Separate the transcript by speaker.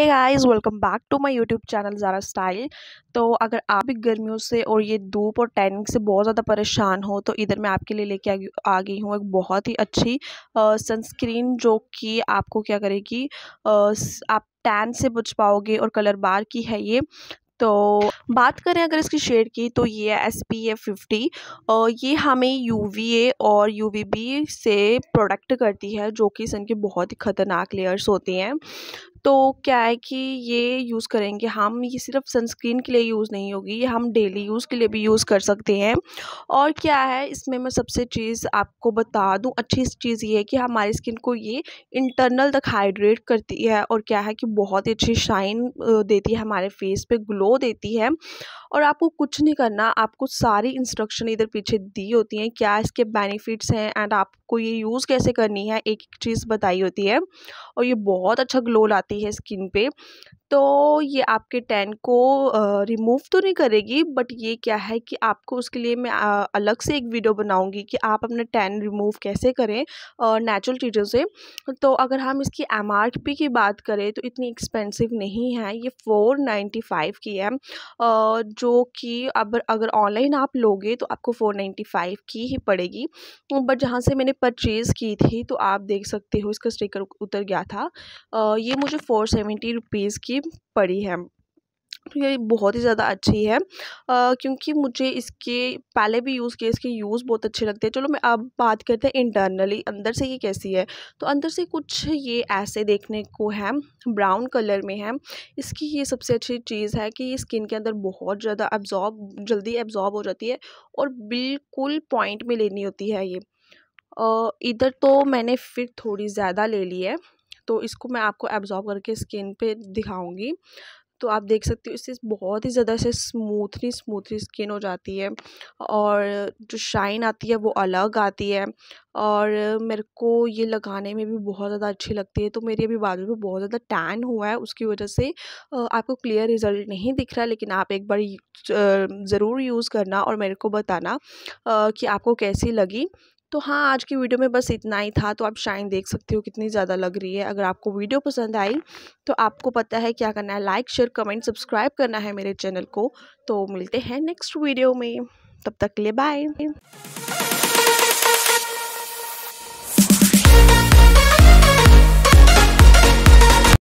Speaker 1: hey guys welcome back to my YouTube channel Zara style तो अगर आप भी गर्मियों से और ये धूप और टैनिंग से बहुत ज़्यादा परेशान हो तो इधर मैं आपके लिए लेके आ गई हूँ एक बहुत ही अच्छी सनस्क्रीन जो कि आपको क्या करेगी आप टैन से बच पाओगे और कलर बार की है ये तो बात करें अगर इसकी शेड की तो ये है एस पी ए फिफ्टी ये हमें यू वी ए और यू वी बी से प्रोडक्ट करती है जो कि सन के बहुत ही ख़तरनाक लेयर्स होती हैं तो क्या है कि ये यूज़ करेंगे हम ये सिर्फ सनस्क्रीन के लिए यूज़ नहीं होगी ये हम डेली यूज़ के लिए भी यूज़ कर सकते हैं और क्या है इसमें मैं सबसे चीज़ आपको बता दूं अच्छी चीज़ ये है कि हमारी स्किन को ये इंटरनल तक हाइड्रेट करती है और क्या है कि बहुत ही अच्छी शाइन देती है हमारे फेस पे ग्लो देती है और आपको कुछ नहीं करना आपको सारी इंस्ट्रक्शन इधर पीछे दी होती हैं क्या इसके बेनिफिट्स हैं एंड आपको ये यूज़ कैसे करनी है एक एक चीज़ बताई होती है और ये बहुत अच्छा ग्लो लाती है स्किन पे तो ये आपके टैन को रिमूव तो नहीं करेगी बट ये क्या है कि आपको उसके लिए मैं अलग से एक वीडियो बनाऊंगी कि आप अपने टैन रिमूव कैसे करें नेचुरल चीज़ों से तो अगर हम इसकी एम की बात करें तो इतनी एक्सपेंसिव नहीं है ये फ़ोर नाइन्टी फाइव की है जो कि अब अगर ऑनलाइन आप लोगे तो आपको फ़ोर नाइन्टी फाइव की ही पड़ेगी बट जहाँ से मैंने परचेज़ की थी तो आप देख सकते हो इसका स्टिकर उतर गया था ये मुझे फ़ोर सेवेंटी रुपीज़ की भी पड़ी है तो ये बहुत ही ज़्यादा अच्छी है आ, क्योंकि मुझे इसके पहले भी यूज़ किए इसके यूज़ बहुत अच्छे लगते हैं चलो मैं अब बात करते हैं इंटरनली अंदर से ये कैसी है तो अंदर से कुछ ये ऐसे देखने को है ब्राउन कलर में है इसकी ये सबसे अच्छी चीज़ है कि ये स्किन के अंदर बहुत ज़्यादा एब्जॉर्ब जल्दी एब्जॉर्ब हो जाती है और बिल्कुल पॉइंट में लेनी होती है ये इधर तो मैंने फिर थोड़ी ज़्यादा ले ली है तो इसको मैं आपको एब्जॉर्ब करके स्किन पे दिखाऊंगी तो आप देख सकते हो इससे बहुत ही ज़्यादा से स्मूथली स्मूथली स्किन हो जाती है और जो शाइन आती है वो अलग आती है और मेरे को ये लगाने में भी बहुत ज़्यादा अच्छी लगती है तो मेरी अभी बाजू पे बहुत ज़्यादा टैन हुआ है उसकी वजह से आपको क्लियर रिजल्ट नहीं दिख रहा लेकिन आप एक बार ज़रूर यूज़ करना और मेरे को बताना कि आपको कैसी लगी तो हाँ आज की वीडियो में बस इतना ही था तो आप शाइन देख सकते हो कितनी ज़्यादा लग रही है अगर आपको वीडियो पसंद आई तो आपको पता है क्या करना है लाइक शेयर कमेंट सब्सक्राइब करना है मेरे चैनल को तो मिलते हैं नेक्स्ट वीडियो में तब तक के लिए बाय